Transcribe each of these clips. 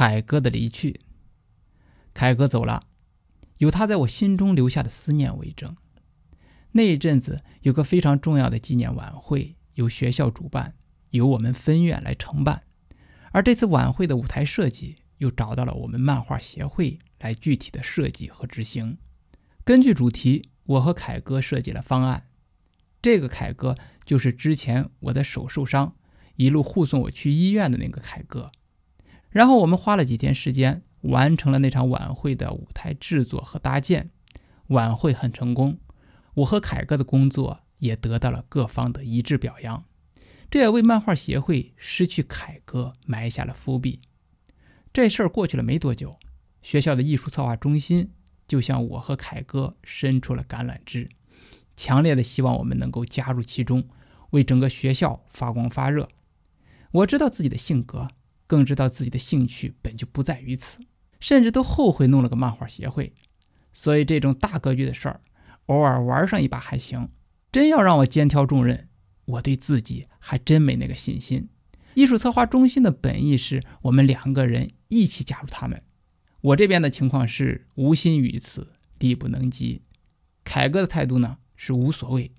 凯哥的离去，凯哥走了，有他在我心中留下的思念为证。那一阵子，有个非常重要的纪念晚会，由学校主办，由我们分院来承办，而这次晚会的舞台设计又找到了我们漫画协会来具体的设计和执行。根据主题，我和凯哥设计了方案。这个凯哥就是之前我的手受伤，一路护送我去医院的那个凯哥。然后我们花了几天时间完成了那场晚会的舞台制作和搭建，晚会很成功，我和凯哥的工作也得到了各方的一致表扬，这也为漫画协会失去凯哥埋下了伏笔。这事儿过去了没多久，学校的艺术策划中心就向我和凯哥伸出了橄榄枝，强烈的希望我们能够加入其中，为整个学校发光发热。我知道自己的性格。更知道自己的兴趣本就不在于此，甚至都后悔弄了个漫画协会。所以这种大格局的事儿，偶尔玩上一把还行，真要让我肩挑重任，我对自己还真没那个信心。艺术策划中心的本意是我们两个人一起加入他们，我这边的情况是无心于此，力不能及。凯哥的态度呢是无所谓，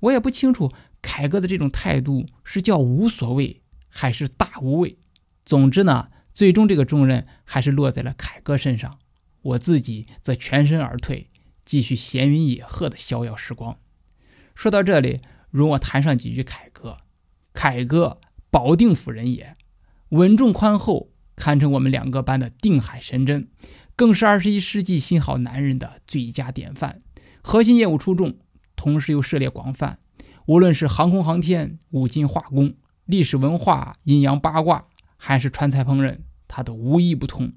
我也不清楚凯哥的这种态度是叫无所谓还是大无畏。总之呢，最终这个重任还是落在了凯哥身上，我自己则全身而退，继续闲云野鹤的逍遥时光。说到这里，容我谈上几句凯哥。凯哥，保定府人也，稳重宽厚，堪称我们两个班的定海神针，更是二十一世纪新好男人的最佳典范。核心业务出众，同时又涉猎广泛，无论是航空航天、五金化工、历史文化、阴阳八卦。还是川菜烹饪，他都无一不通。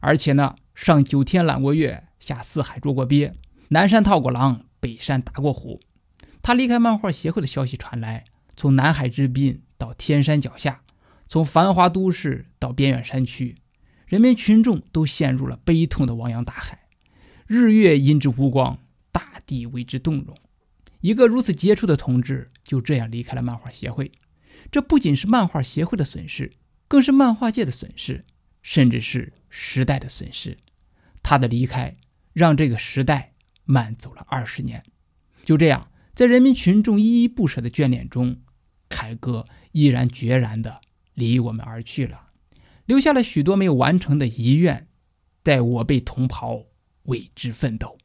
而且呢，上九天揽过月，下四海捉过鳖，南山套过狼，北山打过虎。他离开漫画协会的消息传来，从南海之滨到天山脚下，从繁华都市到边远山区，人民群众都陷入了悲痛的汪洋大海。日月因之无光，大地为之动容。一个如此杰出的同志就这样离开了漫画协会，这不仅是漫画协会的损失。更是漫画界的损失，甚至是时代的损失。他的离开，让这个时代慢走了二十年。就这样，在人民群众依依不舍的眷恋中，凯哥毅然决然的离我们而去了，留下了许多没有完成的遗愿，待我辈同袍为之奋斗。